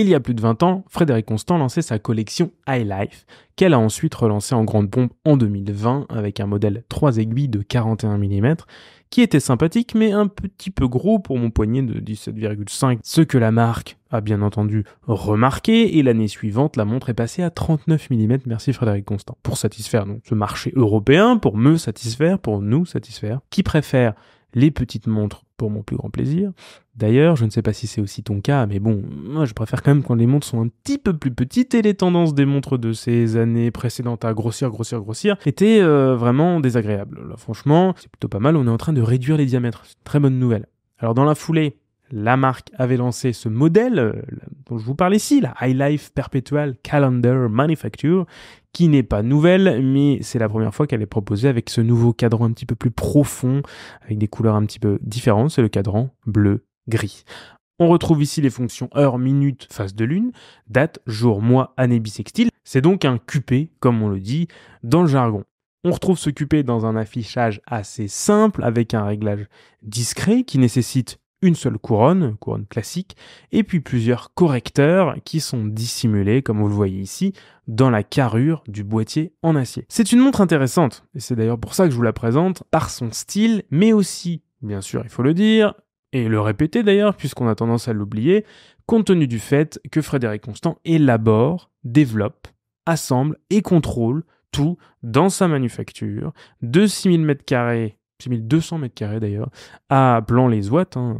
Il y a plus de 20 ans, Frédéric Constant lançait sa collection High Life, qu'elle a ensuite relancée en grande pompe en 2020 avec un modèle 3 aiguilles de 41 mm, qui était sympathique mais un petit peu gros pour mon poignet de 17,5, ce que la marque a bien entendu remarqué, et l'année suivante, la montre est passée à 39 mm, merci Frédéric Constant, pour satisfaire donc ce marché européen, pour me satisfaire, pour nous satisfaire, qui préfère les petites montres pour mon plus grand plaisir. D'ailleurs, je ne sais pas si c'est aussi ton cas, mais bon, moi je préfère quand même quand les montres sont un petit peu plus petites et les tendances des montres de ces années précédentes à grossir, grossir, grossir étaient euh, vraiment désagréables. franchement, c'est plutôt pas mal, on est en train de réduire les diamètres. très bonne nouvelle. Alors dans la foulée, la marque avait lancé ce modèle euh, dont je vous parle ici, la High Life Perpetual Calendar Manufacture, qui n'est pas nouvelle, mais c'est la première fois qu'elle est proposée avec ce nouveau cadran un petit peu plus profond, avec des couleurs un petit peu différentes, c'est le cadran bleu-gris. On retrouve ici les fonctions heure, minute, phase de lune, date, jour, mois, année bisextile. C'est donc un QP, comme on le dit dans le jargon. On retrouve ce QP dans un affichage assez simple avec un réglage discret qui nécessite une seule couronne, couronne classique, et puis plusieurs correcteurs qui sont dissimulés, comme vous le voyez ici, dans la carrure du boîtier en acier. C'est une montre intéressante, et c'est d'ailleurs pour ça que je vous la présente, par son style, mais aussi, bien sûr, il faut le dire, et le répéter d'ailleurs, puisqu'on a tendance à l'oublier, compte tenu du fait que Frédéric Constant élabore, développe, assemble et contrôle tout dans sa manufacture de 6000 m2 6200 m m mètres d'ailleurs, à Blanc-les-Ouates, hein,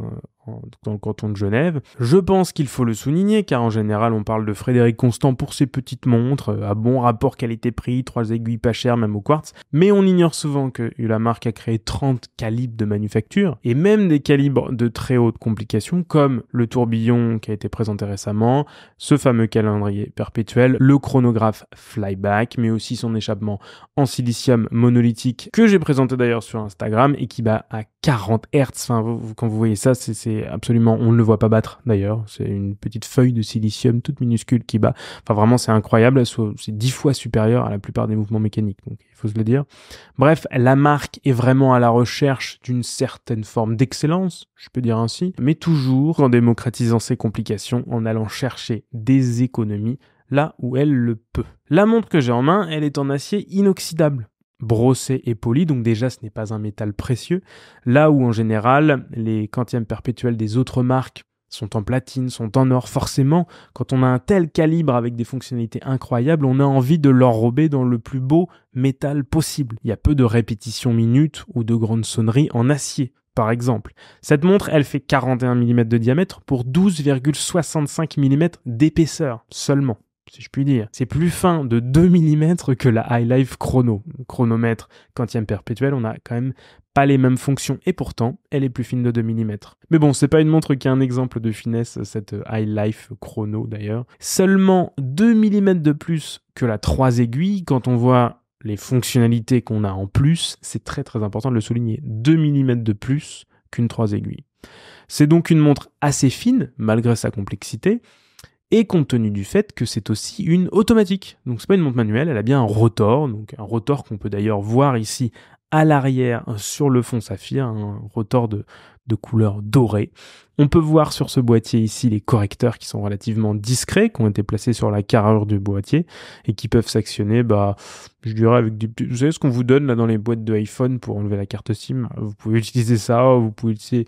dans le canton de Genève. Je pense qu'il faut le souligner, car en général, on parle de Frédéric Constant pour ses petites montres, euh, à bon rapport qualité-prix, trois aiguilles pas chères, même au quartz. Mais on ignore souvent que la marque a créé 30 calibres de manufacture, et même des calibres de très haute complication, comme le tourbillon qui a été présenté récemment, ce fameux calendrier perpétuel, le chronographe flyback, mais aussi son échappement en silicium monolithique, que j'ai présenté d'ailleurs sur Instagram, et qui bat à 40 Hertz. Enfin, quand vous voyez ça, c'est absolument, on ne le voit pas battre d'ailleurs. C'est une petite feuille de silicium toute minuscule qui bat. Enfin, vraiment, c'est incroyable. C'est dix fois supérieur à la plupart des mouvements mécaniques. Donc, il faut se le dire. Bref, la marque est vraiment à la recherche d'une certaine forme d'excellence, je peux dire ainsi, mais toujours en démocratisant ses complications, en allant chercher des économies là où elle le peut. La montre que j'ai en main, elle est en acier inoxydable brossé et poli, donc déjà ce n'est pas un métal précieux, là où en général les quantièmes perpétuels des autres marques sont en platine, sont en or, forcément, quand on a un tel calibre avec des fonctionnalités incroyables, on a envie de l'enrober dans le plus beau métal possible. Il y a peu de répétitions minutes ou de grandes sonneries en acier par exemple. Cette montre, elle fait 41 mm de diamètre pour 12,65 mm d'épaisseur seulement si je puis dire. C'est plus fin de 2 mm que la High Life Chrono. Chronomètre, quantième perpétuel, on a quand même pas les mêmes fonctions et pourtant, elle est plus fine de 2 mm. Mais bon, c'est pas une montre qui est un exemple de finesse, cette High Life Chrono d'ailleurs. Seulement 2 mm de plus que la 3 aiguilles, quand on voit les fonctionnalités qu'on a en plus, c'est très très important de le souligner. 2 mm de plus qu'une 3 aiguilles. C'est donc une montre assez fine, malgré sa complexité, et compte tenu du fait que c'est aussi une automatique. Donc c'est pas une montre manuelle, elle a bien un rotor, donc un rotor qu'on peut d'ailleurs voir ici à l'arrière euh, sur le fond saphir, hein, un rotor de, de couleur dorée. On peut voir sur ce boîtier ici les correcteurs qui sont relativement discrets, qui ont été placés sur la carrure du boîtier et qui peuvent s'actionner, bah, je dirais avec des Vous savez ce qu'on vous donne là dans les boîtes de iPhone pour enlever la carte SIM Vous pouvez utiliser ça, vous pouvez utiliser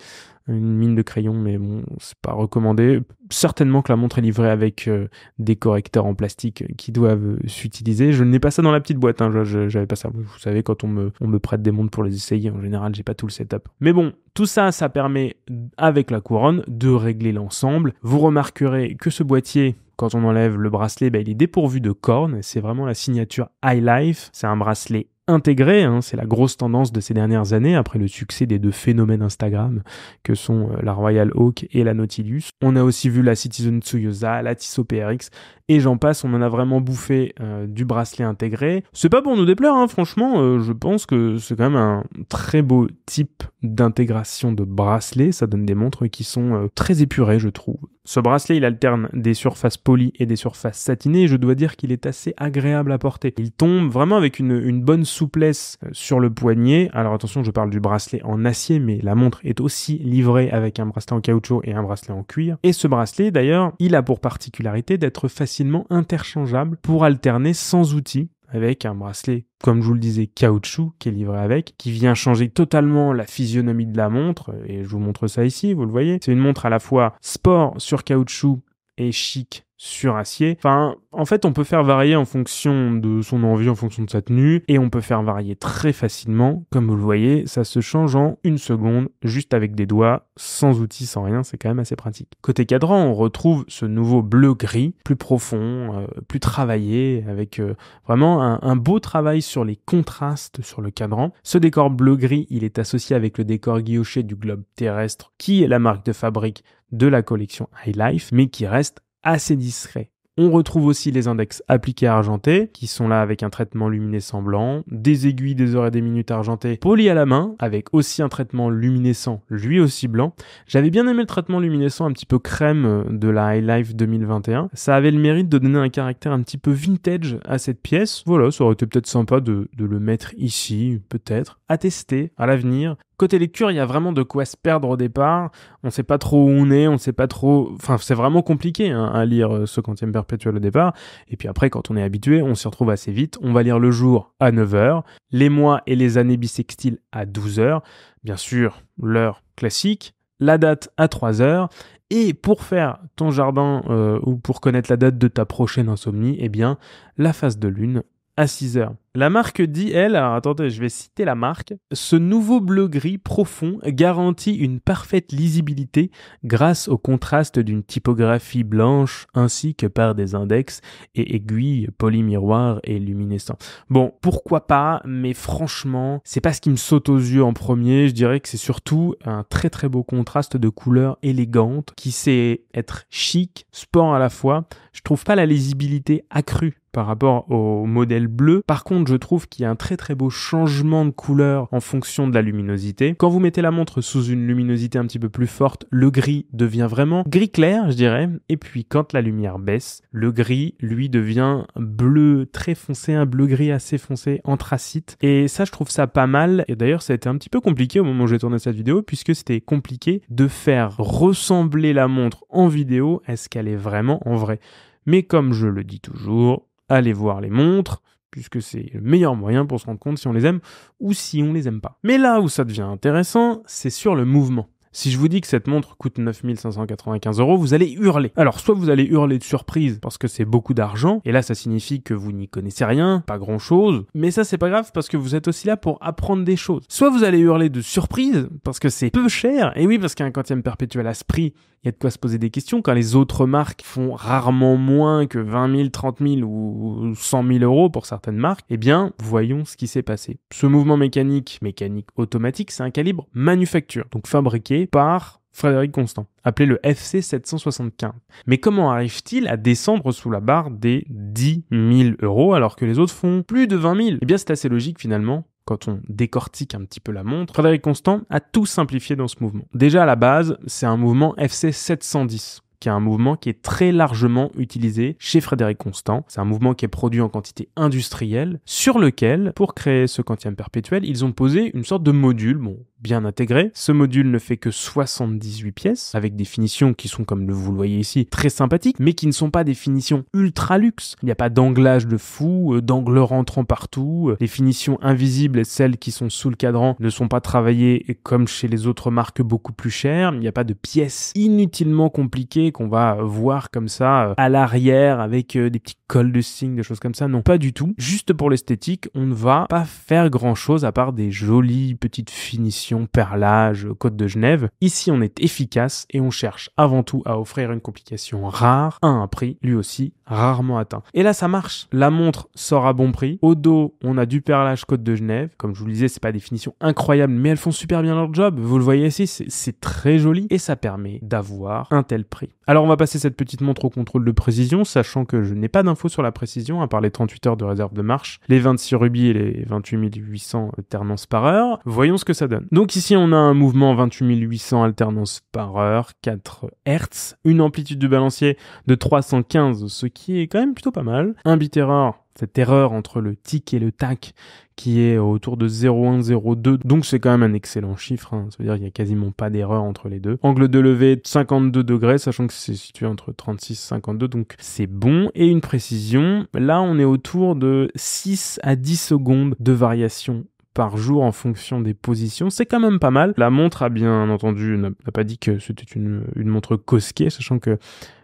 une mine de crayon, mais bon, c'est pas recommandé. Certainement que la montre est livrée avec euh, des correcteurs en plastique euh, qui doivent euh, s'utiliser. Je n'ai pas ça dans la petite boîte, hein, j'avais pas ça. Vous savez, quand on me, on me prête des montres pour les essayer, en général, j'ai pas tout le setup. Mais bon, tout ça, ça permet avec la couronne de régler l'ensemble. Vous remarquerez que ce boîtier quand on enlève le bracelet, ben, il est dépourvu de cornes. C'est vraiment la signature High Life. C'est un bracelet intégré, hein. c'est la grosse tendance de ces dernières années après le succès des deux phénomènes Instagram que sont euh, la Royal Oak et la Nautilus. On a aussi vu la Citizen Tsuyosa, la Tissot PRX et j'en passe, on en a vraiment bouffé euh, du bracelet intégré. C'est pas pour nous déplaire, hein. franchement, euh, je pense que c'est quand même un très beau type d'intégration de bracelet, ça donne des montres qui sont très épurées je trouve. Ce bracelet, il alterne des surfaces polies et des surfaces satinées, je dois dire qu'il est assez agréable à porter. Il tombe vraiment avec une, une, bonne souplesse euh, sur le poignet. Alors attention, je parle du bracelet en acier, mais la montre est aussi livrée avec un bracelet en caoutchouc et un bracelet en cuir. Et ce bracelet, d'ailleurs, il a pour particularité d'être facilement interchangeable pour alterner sans outils avec un bracelet, comme je vous le disais, caoutchouc qui est livré avec, qui vient changer totalement la physionomie de la montre. Et je vous montre ça ici, vous le voyez. C'est une montre à la fois sport sur caoutchouc et chic sur acier. Enfin, en fait, on peut faire varier en fonction de son envie, en fonction de sa tenue, et on peut faire varier très facilement. Comme vous le voyez, ça se change en une seconde, juste avec des doigts, sans outils, sans rien, c'est quand même assez pratique. Côté cadran, on retrouve ce nouveau bleu-gris, plus profond, euh, plus travaillé, avec euh, vraiment un, un beau travail sur les contrastes sur le cadran. Ce décor bleu-gris, il est associé avec le décor guilloché du globe terrestre, qui est la marque de fabrique de la collection High Life, mais qui reste assez discret. On retrouve aussi les index appliqués argentés, qui sont là avec un traitement luminescent blanc, des aiguilles des heures et des minutes argentées polies à la main, avec aussi un traitement luminescent, lui aussi blanc. J'avais bien aimé le traitement luminescent un petit peu crème euh, de la High Life 2021. Ça avait le mérite de donner un caractère un petit peu vintage à cette pièce. Voilà, ça aurait été peut-être sympa de, le mettre ici, peut-être, à tester à l'avenir. Côté lecture, il y a vraiment de quoi se perdre au départ. On sait pas trop où on est, on sait pas trop. Enfin, c'est vraiment compliqué hein, à lire euh, ce quantième perpétuel au départ. Et puis après, quand on est habitué, on s'y retrouve assez vite. On va lire le jour à 9h, les mois et les années bissextiles à 12 heures, Bien sûr, l'heure classique, la date à 3 heures, Et pour faire ton jardin euh, ou pour connaître la date de ta prochaine insomnie, eh bien, la phase de lune 6 heures. La marque dit, elle, alors attendez, je vais citer la marque, ce nouveau bleu gris profond garantit une parfaite lisibilité grâce au contraste d'une typographie blanche ainsi que par des index et aiguilles polymiroirs et luminescents. Bon, pourquoi pas, mais franchement, c'est pas ce qui me saute aux yeux en premier, je dirais que c'est surtout un très très beau contraste de couleurs élégantes qui sait être chic, sport à la fois. Je trouve pas la lisibilité accrue par rapport au modèle bleu. Par contre, je trouve qu'il y a un très très beau changement de couleur en fonction de la luminosité. Quand vous mettez la montre sous une luminosité un petit peu plus forte, le gris devient vraiment gris clair, je dirais. Et puis quand la lumière baisse, le gris, lui, devient bleu très foncé, un bleu gris assez foncé, anthracite. Et ça, je trouve ça pas mal. Et d'ailleurs, ça a été un petit peu compliqué au moment où j'ai tourné cette vidéo, puisque c'était compliqué de faire ressembler la montre en vidéo à ce qu'elle est vraiment en vrai. Mais comme je le dis toujours, allez voir les montres, puisque c'est le meilleur moyen pour se rendre compte si on les aime ou si on les aime pas. Mais là où ça devient intéressant, c'est sur le mouvement. Si je vous dis que cette montre coûte 9595 euros, vous allez hurler. Alors, soit vous allez hurler de surprise parce que c'est beaucoup d'argent, et là, ça signifie que vous n'y connaissez rien, pas grand chose, mais ça, c'est pas grave parce que vous êtes aussi là pour apprendre des choses. Soit vous allez hurler de surprise parce que c'est peu cher, et oui, parce qu'un quantième perpétuel à ce prix, il y a de quoi se poser des questions quand les autres marques font rarement moins que 20 000, 30 000 ou 100 000 euros pour certaines marques. Eh bien, voyons ce qui s'est passé. Ce mouvement mécanique, mécanique automatique, c'est un calibre manufacture, donc fabriqué par Frédéric Constant, appelé le FC 775. Mais comment arrive-t-il à descendre sous la barre des 10 000 euros alors que les autres font plus de 20 000 Eh bien c'est assez logique finalement, quand on décortique un petit peu la montre, Frédéric Constant a tout simplifié dans ce mouvement. Déjà à la base, c'est un mouvement FC 710 qui est un mouvement qui est très largement utilisé chez Frédéric Constant. C'est un mouvement qui est produit en quantité industrielle, sur lequel, pour créer ce quantième perpétuel, ils ont posé une sorte de module, bon, bien intégré. Ce module ne fait que 78 pièces, avec des finitions qui sont, comme vous le voyez ici, très sympathiques, mais qui ne sont pas des finitions ultra luxe. Il n'y a pas d'anglage de fou, euh, d'angle rentrant partout. Euh, les finitions invisibles, celles qui sont sous le cadran, ne sont pas travaillées comme chez les autres marques beaucoup plus chères. Il n'y a pas de pièces inutilement compliquées qu'on va voir comme ça euh, à l'arrière avec des petits cols de signes, des choses comme ça. Non, pas du tout. Juste pour l'esthétique, on ne va pas faire grand chose à part des jolies petites finitions Perlage, Côte de Genève. Ici, on est efficace et on cherche avant tout à offrir une complication rare à un prix, lui aussi, rarement atteint. Et là, ça marche. La montre sort à bon prix. Au dos, on a du Perlage Côte de Genève. Comme je vous le disais, c'est pas des finitions incroyables, mais elles font super bien leur job. Vous le voyez ici, c'est très joli et ça permet d'avoir un tel prix. Alors, on va passer cette petite montre au contrôle de précision, sachant que je n'ai pas d'infos sur la précision, à part les 38 heures de réserve de marche, les 26 rubis et les 28 800 ternances par heure. Voyons ce que ça donne. Donc, donc ici, on a un mouvement 28800 alternance par heure, 4 Hz, une amplitude du balancier de 315, ce qui est quand même plutôt pas mal. Un bit erreur, cette erreur entre le tic et le tac qui est autour de 0,102. Donc c'est quand même un excellent chiffre. Hein. Ça veut dire qu'il n'y a quasiment pas d'erreur entre les deux. Angle de levée 52 degrés, sachant que c'est situé entre 36 et 52, donc c'est bon. Et une précision, là on est autour de 6 à 10 secondes de variation par jour en fonction des positions. C'est quand même pas mal. La montre a bien entendu, n'a pas dit que c'était une, montre cosquée, sachant que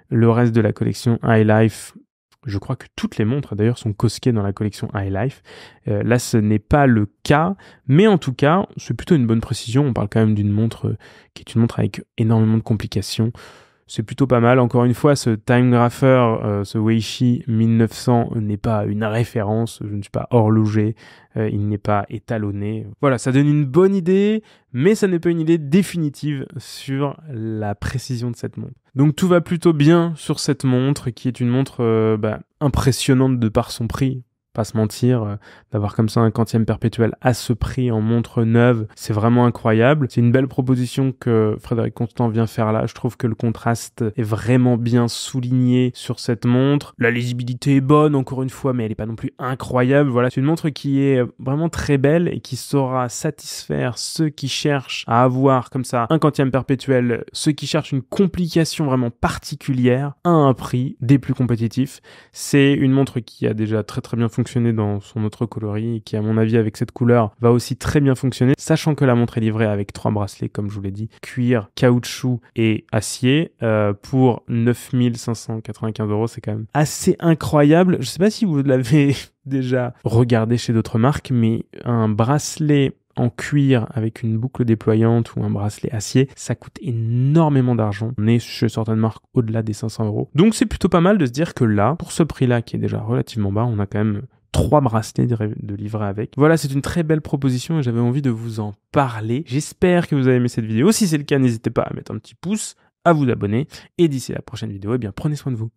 le reste de la collection High Life je crois que toutes les montres, d'ailleurs, sont cosquées dans la collection High Life. Euh, là, ce n'est pas le cas, mais en tout cas, c'est plutôt une bonne précision. On parle quand même d'une montre euh, qui est une montre avec énormément de complications c'est plutôt pas mal. Encore une fois, ce Time Grapher, euh, ce Weishi 1900 n'est pas une référence, je ne suis pas horloger, euh, il n'est pas étalonné. Voilà, ça donne une bonne idée, mais ça n'est pas une idée définitive sur la précision de cette montre. Donc tout va plutôt bien sur cette montre, qui est une montre euh, bah, impressionnante de par son prix pas se mentir, euh, d'avoir comme ça un quantième perpétuel à ce prix en montre neuve, c'est vraiment incroyable. C'est une belle proposition que Frédéric Constant vient faire là. Je trouve que le contraste est vraiment bien souligné sur cette montre. La lisibilité est bonne, encore une fois, mais elle n'est pas non plus incroyable. Voilà, c'est une montre qui est euh, vraiment très belle et qui saura satisfaire ceux qui cherchent à avoir comme ça un quantième perpétuel, ceux qui cherchent une complication vraiment particulière à un prix des plus compétitifs. C'est une montre qui a déjà très très bien fonctionné dans son autre coloris qui, à mon avis, avec cette couleur, va aussi très bien fonctionner, sachant que la montre est livrée avec trois bracelets, comme je vous l'ai dit, cuir, caoutchouc et acier, euh, pour pour 9595 euros, c'est quand même assez incroyable. Je sais pas si vous l'avez déjà regardé chez d'autres marques, mais un bracelet en cuir avec une boucle déployante ou un bracelet acier, ça coûte énormément d'argent. On est chez certaines marques au-delà des 500 euros. Donc c'est plutôt pas mal de se dire que là, pour ce prix-là qui est déjà relativement bas, on a quand même trois bracelets de livrer avec. Voilà, c'est une très belle proposition et j'avais envie de vous en parler. J'espère que vous avez aimé cette vidéo. Si c'est le cas, n'hésitez pas à mettre un petit pouce, à vous abonner et d'ici la prochaine vidéo, eh bien prenez soin de vous.